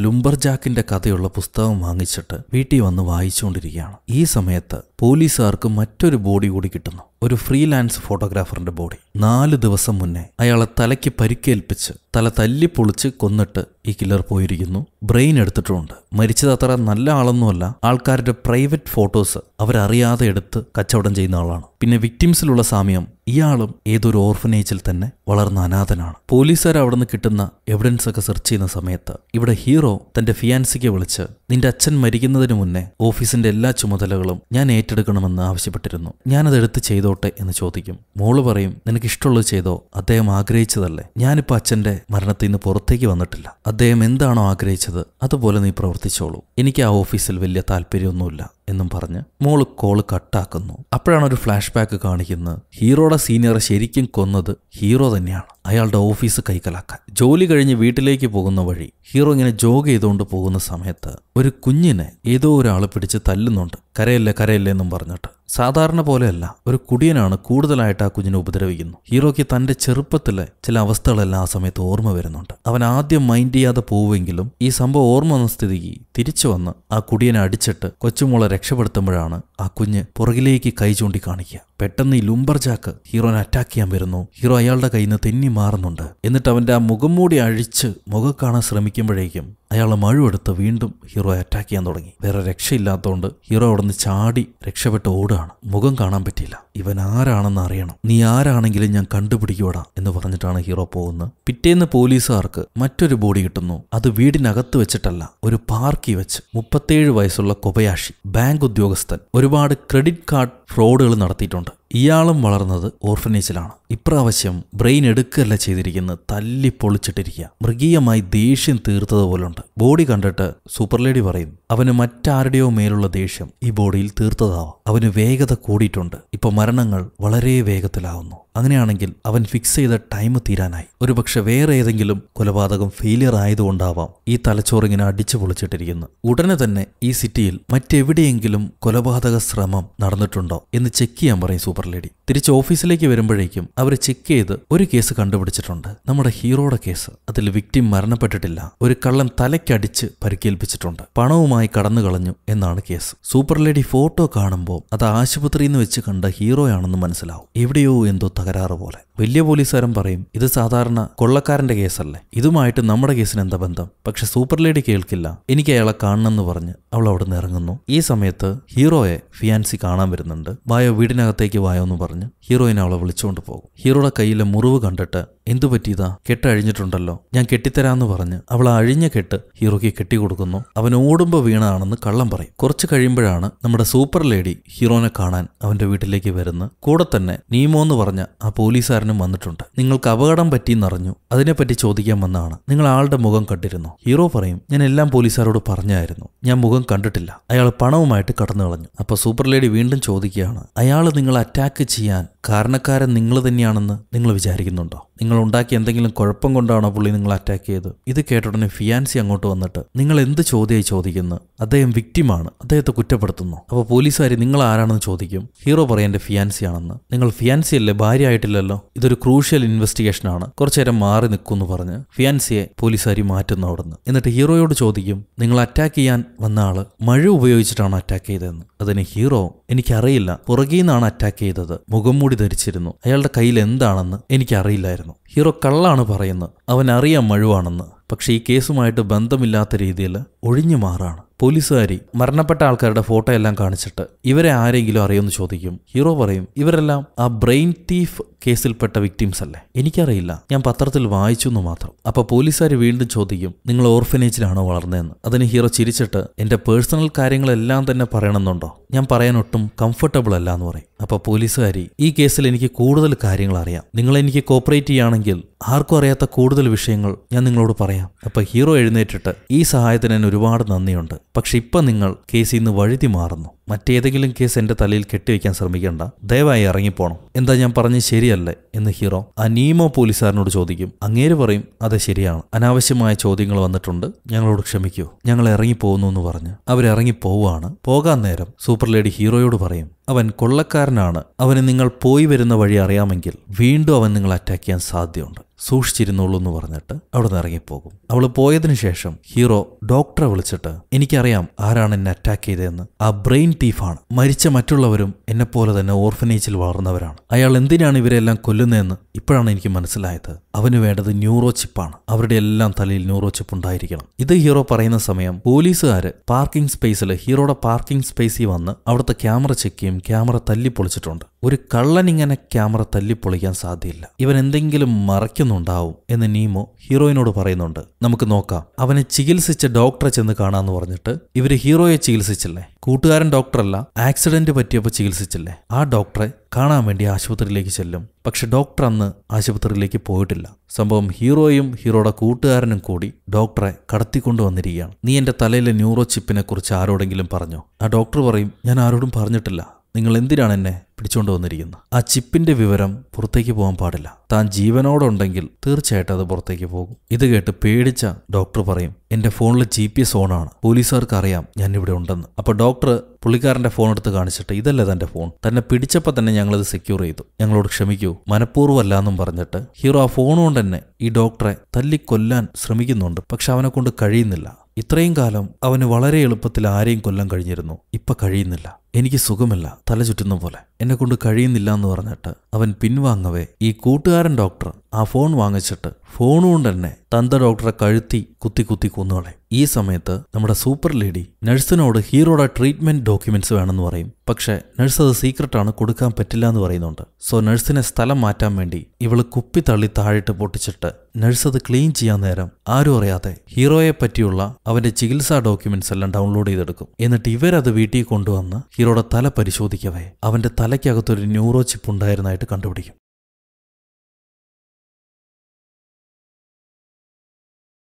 ജാക്കിന്റെ കഥയുള്ള പുസ്തകം വാങ്ങിച്ചിട്ട് വീട്ടിൽ വന്ന് വായിച്ചുകൊണ്ടിരിക്കുകയാണ് ഈ സമയത്ത് പോലീസുകാർക്ക് മറ്റൊരു ബോഡി കൂടി കിട്ടുന്നു ഒരു ഫ്രീലാൻസ് ഫോട്ടോഗ്രാഫറിന്റെ ബോഡി നാല് ദിവസം മുന്നേ അയാളെ തലയ്ക്ക് പരിക്കേൽപ്പിച്ച് തല തല്ലി പൊളിച്ച് കൊന്നിട്ട് ഈ കില്ലർ പോയിരിക്കുന്നു ബ്രെയിൻ എടുത്തിട്ടുമുണ്ട് മരിച്ചത് അത്ര നല്ല ആളൊന്നുമല്ല ആൾക്കാരുടെ പ്രൈവറ്റ് ഫോട്ടോസ് അവരറിയാതെ എടുത്ത് കച്ചവടം ചെയ്യുന്ന ആളാണ് പിന്നെ വിക്ടിംസിലുള്ള സമയം ഇയാളും ഏതൊരു ഓർഫനേജിൽ തന്നെ വളർന്ന അനാഥനാണ് പോലീസുകാർ അവിടെ നിന്ന് കിട്ടുന്ന എവിഡൻസ് ഒക്കെ സെർച്ച് ചെയ്യുന്ന സമയത്ത് ഇവിടെ ഹീറോ തന്റെ ഫിയാൻസിക്ക് വിളിച്ച് നിന്റെ അച്ഛൻ മരിക്കുന്നതിന് മുന്നേ ഓഫീസിന്റെ എല്ലാ ചുമതലകളും ഞാൻ ഏറ്റെടുക്കണമെന്ന് ആവശ്യപ്പെട്ടിരുന്നു എടുത്ത് ചെയ്തോട്ടെ എന്ന് ചോദിക്കും മോള് പറയും നിനക്ക് ഇഷ്ടമുള്ളത് ചെയ്തോ അദ്ദേഹം ആഗ്രഹിച്ചതല്ലേ ഞാനിപ്പോൾ അച്ഛന്റെ മരണത്തിൽ നിന്ന് പുറത്തേക്ക് വന്നിട്ടില്ല അദ്ദേഹം എന്താണോ ആഗ്രഹിച്ചത് അതുപോലെ നീ പ്രവർത്തിച്ചോളൂ എനിക്ക് ആ ഓഫീസിൽ വലിയ താല്പര്യമൊന്നുമില്ല എന്നും പറഞ്ഞ് മോള് കോള് കട്ടാക്കുന്നു അപ്പോഴാണ് ഒരു ഫ്ലാഷ് ബാക്ക് കാണിക്കുന്നത് ഹീറോയുടെ സീനിയറെ ശരിക്കും കൊന്നത് ഹീറോ തന്നെയാണ് അയാളുടെ ഓഫീസ് കൈക്കലാക്കാൻ ജോലി കഴിഞ്ഞ് വീട്ടിലേക്ക് പോകുന്ന വഴി ഹീറോ ഇങ്ങനെ ജോഗ് ചെയ്തുകൊണ്ട് പോകുന്ന സമയത്ത് ഒരു കുഞ്ഞിനെ ഏതോ ഒരാൾ പിടിച്ച് തല്ലുന്നുണ്ട് കരയല്ലേ കരയല്ലേ എന്നും പറഞ്ഞിട്ട് സാധാരണ പോലെയല്ല ഒരു കുടിയനാണ് കൂടുതലായിട്ട് ആ കുഞ്ഞിനെ ഉപദ്രവിക്കുന്നു ഹീറോയ്ക്ക് തന്റെ ചെറുപ്പത്തിലെ ചില അവസ്ഥകളെല്ലാം ആ സമയത്ത് ഓർമ്മ വരുന്നുണ്ട് അവൻ ആദ്യം മൈൻഡ് ചെയ്യാതെ പോവുമെങ്കിലും ഈ സംഭവം ഓർമ്മ വന്ന സ്ഥിതിക്ക് തിരിച്ചു വന്ന് ആ കുടിയനെ അടിച്ചിട്ട് കൊച്ചുമോളെ രക്ഷപ്പെടുത്തുമ്പോഴാണ് ആ കുഞ്ഞ് പുറകിലേക്ക് കൈ ചൂണ്ടിക്കാണിക്കുക പെട്ടെന്ന് ഈ ലുംബർ ജാക്ക് ഹീറോനെ അറ്റാക്ക് ചെയ്യാൻ വരുന്നു ഹീറോ അയാളുടെ കയ്യിൽ നിന്ന് തെന്നി മാറുന്നുണ്ട് എന്നിട്ട് അവൻ്റെ ആ മുഖം മൂടി അഴിച്ച് മുഖം കാണാൻ ശ്രമിക്കുമ്പോഴേക്കും അയാളെ മഴുവെടുത്ത് വീണ്ടും ഹീറോയെ അറ്റാക്ക് ചെയ്യാൻ തുടങ്ങി വേറെ രക്ഷയില്ലാത്തതുകൊണ്ട് ഹീറോ അവിടെ നിന്ന് ചാടി രക്ഷപ്പെട്ട് ഓടുകയാണ് മുഖം കാണാൻ പറ്റിയില്ല ഇവൻ ആരാണെന്ന് അറിയണം നീ ആരാണെങ്കിലും ഞാൻ കണ്ടുപിടിക്കോടാ എന്ന് പറഞ്ഞിട്ടാണ് ഹീറോ പോകുന്നത് പിറ്റേന്ന് പോലീസുകാർക്ക് മറ്റൊരു ബോഡി കിട്ടുന്നു അത് വീടിനകത്ത് വെച്ചിട്ടല്ല ഒരു പാർക്കിൽ വെച്ച് മുപ്പത്തേഴ് വയസ്സുള്ള കൊബയാഷി ബാങ്ക് ഉദ്യോഗസ്ഥൻ ഒരുപാട് ക്രെഡിറ്റ് കാർഡ് ഫ്രോഡുകൾ നടത്തിയിട്ടുണ്ട് ഇയാളും വളർന്നത് ഓർഫനേജിലാണ് ഇപ്രാവശ്യം ബ്രെയിൻ എടുക്കല്ല ചെയ്തിരിക്കുന്നത് തല്ലി പൊളിച്ചിട്ടിരിക്കുക മൃഗീയമായി ദേഷ്യം തീർത്തതുപോലുണ്ട് ബോഡി കണ്ടിട്ട് സൂപ്പർലേഡി പറയും അവന് മറ്റാരുടെയോ മേലുള്ള ദേഷ്യം ഈ ബോഡിയിൽ തീർത്തതാവാം അവന് വേഗത കൂടിയിട്ടുണ്ട് ഇപ്പൊ മരണങ്ങൾ വളരെ വേഗത്തിലാവുന്നു അങ്ങനെയാണെങ്കിൽ അവൻ ഫിക്സ് ചെയ്ത ടൈം തീരാനായി ഒരുപക്ഷെ വേറെ ഏതെങ്കിലും കൊലപാതകം ഫെയിലിയർ ആയതുകൊണ്ടാവാം ഈ തലച്ചോറിങ്ങനെ അടിച്ചു പൊളിച്ചിട്ടിരിക്കുന്നു ഉടനെ തന്നെ ഈ സിറ്റിയിൽ മറ്റെവിടെയെങ്കിലും കൊലപാതക ശ്രമം നടന്നിട്ടുണ്ടോ എന്ന് ചെക്ക് ചെയ്യാൻ പറയും സൂപ്പർ ലേഡി തിരിച്ച് ഓഫീസിലേക്ക് വരുമ്പോഴേക്കും അവർ ചെക്ക് ചെയ്ത് ഒരു കേസ് കണ്ടുപിടിച്ചിട്ടുണ്ട് നമ്മുടെ ഹീറോയുടെ കേസ് അതിൽ വിക്ടിം മരണപ്പെട്ടിട്ടില്ല ഒരു കള്ളൻ തലയ്ക്കടിച്ച് പരിക്കേൽപ്പിച്ചിട്ടുണ്ട് പണവുമായി കടന്നു കളഞ്ഞു എന്നാണ് കേസ് സൂപ്പർ ലേഡി ഫോട്ടോ കാണുമ്പോൾ അത് ആശുപത്രിയിൽ നിന്ന് വെച്ച് കണ്ട ഹീറോയാണെന്ന് മനസ്സിലാവും എവിടെയോ എന്തോ തകരാറ് പോലെ വലിയ പോലീസുകാരൻ പറയും ഇത് സാധാരണ കൊള്ളക്കാരന്റെ കേസല്ലേ ഇതുമായിട്ട് നമ്മുടെ കേസിന് എന്താ ബന്ധം പക്ഷെ സൂപ്പർ ലേഡി കേൾക്കില്ല എനിക്ക് അയാളെ കാണണമെന്ന് പറഞ്ഞ് അവൾ അവിടെ നിന്ന് ഇറങ്ങുന്നു ഈ സമയത്ത് ഹീറോയെ ഫിയാൻസി കാണാൻ വരുന്നുണ്ട് വായോ വീടിനകത്തേക്ക് വായോ എന്ന് പറഞ്ഞ് ഹീറോയിനെ അവളെ വിളിച്ചുകൊണ്ട് പോകും ഹീറോയുടെ കയ്യിലെ മുറിവ് കണ്ടിട്ട് എന്തു പറ്റിയതാ കെട്ടഴിഞ്ഞിട്ടുണ്ടല്ലോ ഞാൻ കെട്ടിത്തരാന്ന് പറഞ്ഞ് അവൾ അഴിഞ്ഞ കെട്ട് ഹീറോയ്ക്ക് കെട്ടിക്കൊടുക്കുന്നു അവൻ ഓടുമ്പോൾ വീണാണെന്ന് കള്ളം പറയും കുറച്ച് കഴിയുമ്പോഴാണ് നമ്മുടെ സൂപ്പർ ലേഡി ഹീറോനെ കാണാൻ അവന്റെ വീട്ടിലേക്ക് വരുന്നത് കൂടെ തന്നെ നീമോ എന്ന് പറഞ്ഞ ആ പോലീസുകാരൻ പരാതിക്കാരനും വന്നിട്ടുണ്ട് നിങ്ങൾക്ക് അപകടം പറ്റിയെന്നറിഞ്ഞു അതിനെപ്പറ്റി ചോദിക്കാൻ വന്നാണ് നിങ്ങൾ ആളുടെ മുഖം കണ്ടിരുന്നു ഹീറോ പറയും ഞാൻ എല്ലാം പോലീസുകാരോട് പറഞ്ഞായിരുന്നു ഞാൻ മുഖം കണ്ടിട്ടില്ല അയാൾ പണവുമായിട്ട് കടന്നു കളഞ്ഞു അപ്പോൾ സൂപ്പർ ലേഡി വീണ്ടും ചോദിക്കുകയാണ് അയാൾ നിങ്ങൾ അറ്റാക്ക് ചെയ്യാൻ കാരണക്കാരൻ നിങ്ങൾ തന്നെയാണെന്ന് നിങ്ങൾ വിചാരിക്കുന്നുണ്ടോ നിങ്ങൾ ഉണ്ടാക്കിയ എന്തെങ്കിലും കുഴപ്പം കൊണ്ടാണോ പുള്ളി നിങ്ങൾ അറ്റാക്ക് ചെയ്ത് ഇത് കേട്ടുടനെ ഫിയാൻസി അങ്ങോട്ട് വന്നിട്ട് നിങ്ങൾ എന്ത് ചോദ്യമായി ചോദിക്കുന്നു അദ്ദേഹം വിക്റ്റിമാണ് അദ്ദേഹത്തെ കുറ്റപ്പെടുത്തുന്നു അപ്പോൾ പോലീസുകാർ നിങ്ങൾ ആരാണെന്ന് ചോദിക്കും ഹീറോ പറയാൻ എൻ്റെ ഫിയാൻസി ആണെന്ന് നിങ്ങൾ ഫിയാൻസി അല്ലേ ഭാര്യ ആയിട്ടില്ലല്ലോ ഇതൊരു ക്രൂഷ്യൽ ഇൻവെസ്റ്റിഗേഷൻ ആണ് കുറച്ചു നേരം മാറി നിൽക്കുമെന്ന് പറഞ്ഞ് ഫിയാൻസിയെ പോലീസുകാരി മാറ്റുന്നു നിന്ന് എന്നിട്ട് ഹീറോയോട് ചോദിക്കും നിങ്ങൾ അറ്റാക്ക് ചെയ്യാൻ വന്ന ആള് മഴ ഉപയോഗിച്ചിട്ടാണ് അറ്റാക്ക് ചെയ്തതെന്ന് അതിന് ഹീറോ എനിക്കറിയില്ല പുറകിൽ നിന്നാണ് അറ്റാക്ക് ചെയ്തത് മുഖം മുടി ധരിച്ചിരുന്നു അയാളുടെ കയ്യിൽ എന്താണെന്ന് എനിക്കറിയില്ലായിരുന്നു ഹീറോ കള്ളാണ് പറയുന്നത് അവൻ അറിയാൻ മഴുവാണെന്ന് പക്ഷേ ഈ കേസുമായിട്ട് ബന്ധമില്ലാത്ത രീതിയിൽ ഒഴിഞ്ഞു മാറാണ് പോലീസുകാരി മരണപ്പെട്ട ആൾക്കാരുടെ ഫോട്ടോ എല്ലാം കാണിച്ചിട്ട് ഇവരെ ആരെങ്കിലും അറിയുമെന്ന് ചോദിക്കും ഹീറോ പറയും ഇവരെല്ലാം ആ ബ്രെയിൻ തീഫ് കേസിൽപ്പെട്ട വിക്ടിംസ് അല്ലേ എനിക്കറിയില്ല ഞാൻ പത്രത്തിൽ വായിച്ചു എന്ന് മാത്രം അപ്പൊ പോലീസുകാർ വീണ്ടും ചോദിക്കും നിങ്ങൾ ഓർഫനേജിലാണോ വളർന്നതെന്ന് അതിന് ഹീറോ ചിരിച്ചിട്ട് എന്റെ പേഴ്സണൽ കാര്യങ്ങളെല്ലാം തന്നെ പറയണമെന്നുണ്ടോ ഞാൻ പറയാൻ ഒട്ടും കംഫർട്ടബിൾ അല്ല എന്ന് പറയും അപ്പോൾ പോലീസുകാരി ഈ കേസിൽ എനിക്ക് കൂടുതൽ കാര്യങ്ങൾ അറിയാം നിങ്ങൾ എനിക്ക് കോപ്പറേറ്റ് ചെയ്യുകയാണെങ്കിൽ ആർക്കും അറിയാത്ത കൂടുതൽ വിഷയങ്ങൾ ഞാൻ നിങ്ങളോട് പറയാം അപ്പോൾ ഹീറോ എഴുന്നേറ്റിട്ട് ഈ സഹായത്തിന് എന്നെ ഒരുപാട് നന്ദിയുണ്ട് പക്ഷെ ഇപ്പം നിങ്ങൾ കേസിൽ നിന്ന് വഴുതി മാറുന്നു മറ്റേതെങ്കിലും കേസ് എൻ്റെ തലയിൽ കെട്ടിവെക്കാൻ ശ്രമിക്കേണ്ട ദയവായി ഇറങ്ങിപ്പോണം എന്താ ഞാൻ പറഞ്ഞ് ശരിയല്ലേ എന്ന് ഹീറോ ആ നീമോ പോലീസുകാരനോട് ചോദിക്കും അങ്ങേര് പറയും അത് ശരിയാണ് അനാവശ്യമായ ചോദ്യങ്ങൾ വന്നിട്ടുണ്ട് ഞങ്ങളോട് ക്ഷമിക്കൂ ഞങ്ങൾ ഇറങ്ങിപ്പോകുന്നു എന്ന് പറഞ്ഞ് അവരിറങ്ങിപ്പോവുകയാണ് പോകാൻ നേരം സൂപ്പർ ലേഡി ഹീറോയോട് പറയും അവൻ കൊള്ളക്കാരനാണ് അവന് നിങ്ങൾ പോയി വരുന്ന വഴി അറിയാമെങ്കിൽ വീണ്ടും അവൻ നിങ്ങളെ അറ്റാക്ക് ചെയ്യാൻ സാധ്യതയുണ്ട് സൂക്ഷിച്ചിരുന്നുള്ളൂ എന്ന് പറഞ്ഞിട്ട് അവിടെ നിന്ന് ഇറങ്ങിപ്പോകും അവൾ പോയതിന് ശേഷം ഹീറോ ഡോക്ടറെ വിളിച്ചിട്ട് എനിക്കറിയാം ആരാണ് എന്നെ അറ്റാക്ക് ചെയ്തതെന്ന് ആ ബ്രെയിൻ ടീഫാണ് മരിച്ച മറ്റുള്ളവരും എന്നെപ്പോലെ തന്നെ ഓർഫനേജിൽ വളർന്നവരാണ് അയാൾ എന്തിനാണ് ഇവരെല്ലാം കൊല്ലുന്നതെന്ന് ഇപ്പോഴാണ് എനിക്ക് മനസ്സിലായത് അവന് വേണ്ടത് ന്യൂറോ ചിപ്പാണ് അവരുടെ എല്ലാം തലയിൽ ന്യൂറോ ചിപ്പ് ഉണ്ടായിരിക്കണം ഇത് ഹീറോ പറയുന്ന സമയം പോലീസുകാർ പാർക്കിംഗ് സ്പേസിൽ ഹീറോയുടെ പാർക്കിംഗ് സ്പേസിൽ വന്ന് അവിടുത്തെ ക്യാമറ ചെക്ക് ചെയ്യും ക്യാമറ തല്ലി പൊളിച്ചിട്ടുണ്ട് ഒരു കള്ളനിങ്ങനെ ക്യാമറ തല്ലിപ്പൊളിക്കാൻ സാധ്യമില്ല ഇവൻ എന്തെങ്കിലും മറയ്ക്കുന്നുണ്ടാവും എന്ന് നീമോ ഹീറോയിനോട് പറയുന്നുണ്ട് നമുക്ക് നോക്കാം അവനെ ചികിത്സിച്ച ഡോക്ടറെ ചെന്ന് കാണാന്ന് പറഞ്ഞിട്ട് ഇവര് ഹീറോയെ ചികിത്സിച്ചില്ലേ കൂട്ടുകാരൻ ഡോക്ടറല്ല ആക്സിഡന്റ് പറ്റിയപ്പോൾ ചികിത്സിച്ചില്ലേ ആ ഡോക്ടറെ കാണാൻ വേണ്ടി ആശുപത്രിയിലേക്ക് ചെല്ലും പക്ഷെ ഡോക്ടർ അന്ന് ആശുപത്രിയിലേക്ക് പോയിട്ടില്ല സംഭവം ഹീറോയും ഹീറോയുടെ കൂട്ടുകാരനും കൂടി ഡോക്ടറെ കടത്തിക്കൊണ്ടുവന്നിരിക്കുകയാണ് നീ എന്റെ തലയിലെ ന്യൂറോ ചിപ്പിനെ കുറിച്ച് ആരോടെങ്കിലും പറഞ്ഞോ ആ ഡോക്ടർ പറയും ഞാൻ ആരോടും പറഞ്ഞിട്ടില്ല നിങ്ങൾ എന്തിനാണ് എന്നെ പിടിച്ചുകൊണ്ട് വന്നിരിക്കുന്നു ആ ചിപ്പിന്റെ വിവരം പുറത്തേക്ക് പോകാൻ പാടില്ല താൻ ജീവനോടുണ്ടെങ്കിൽ തീർച്ചയായിട്ടും അത് പുറത്തേക്ക് പോകും ഇത് കേട്ട് പേടിച്ച ഡോക്ടർ പറയും എൻ്റെ ഫോണിൽ ജി പി എസ് ഓണാണ് പോലീസുകാർക്ക് അറിയാം ഞാൻ ഇവിടെ ഉണ്ടെന്ന് അപ്പോൾ ഡോക്ടർ പുള്ളിക്കാരന്റെ ഫോൺ എടുത്ത് കാണിച്ചിട്ട് ഇതല്ല തന്റെ ഫോൺ തന്നെ പിടിച്ചപ്പോൾ തന്നെ ഞങ്ങളത് സെക്യൂർ ചെയ്തു ഞങ്ങളോട് ക്ഷമിക്കൂ മനഃപൂർവ്വമല്ല എന്നും പറഞ്ഞിട്ട് ഹീറോ ആ ഫോൺ കൊണ്ട് തന്നെ ഈ ഡോക്ടറെ തല്ലിക്കൊല്ലാൻ ശ്രമിക്കുന്നുണ്ട് പക്ഷെ അവനെ കൊണ്ട് കഴിയുന്നില്ല ഇത്രയും കാലം അവന് വളരെ എളുപ്പത്തിൽ ആരെയും കൊല്ലാൻ കഴിഞ്ഞിരുന്നു ഇപ്പൊ കഴിയുന്നില്ല എനിക്ക് സുഖമല്ല തല ചുറ്റുന്ന പോലെ എന്നെക്കൊണ്ട് കഴിയുന്നില്ല എന്ന് പറഞ്ഞിട്ട് അവൻ പിൻവാങ്ങവേ ഈ കൂട്ടുകാരൻ ഡോക്ടർ ആ ഫോൺ വാങ്ങിച്ചിട്ട് ഫോണുകൊണ്ട് തന്നെ തന്ത ഡോക്ടറെ കഴുത്തി കുത്തി കുത്തി കൊന്നുകളെ ഈ സമയത്ത് നമ്മുടെ സൂപ്പർ ലേഡി നഴ്സിനോട് ഹീറോയുടെ ട്രീറ്റ്മെന്റ് ഡോക്യുമെന്റ്സ് വേണമെന്ന് പറയും പക്ഷേ നഴ്സ് അത് സീക്രട്ടാണ് കൊടുക്കാൻ പറ്റില്ല എന്ന് പറയുന്നുണ്ട് സോ നഴ്സിനെ സ്ഥലം മാറ്റാൻ വേണ്ടി ഇവൾ കുപ്പി തള്ളി താഴിട്ട് പൊട്ടിച്ചിട്ട് നഴ്സ് അത് ക്ലീൻ ചെയ്യാൻ നേരം ആരും അറിയാതെ ഹീറോയെ പറ്റിയുള്ള അവന്റെ ചികിത്സാ ഡോക്യുമെന്റ്സ് എല്ലാം ഡൗൺലോഡ് ചെയ്തെടുക്കും എന്നിട്ട് ഇവരത് വീട്ടിൽ കൊണ്ടുവന്ന് വക്കീലോടെ തല പരിശോധിക്കവേ അവൻ്റെ തലയ്ക്കകത്തൊരു ന്യൂറോ ചിപ്പ് ഉണ്ടായിരുന്നതായിട്ട് കണ്ടുപിടിക്കും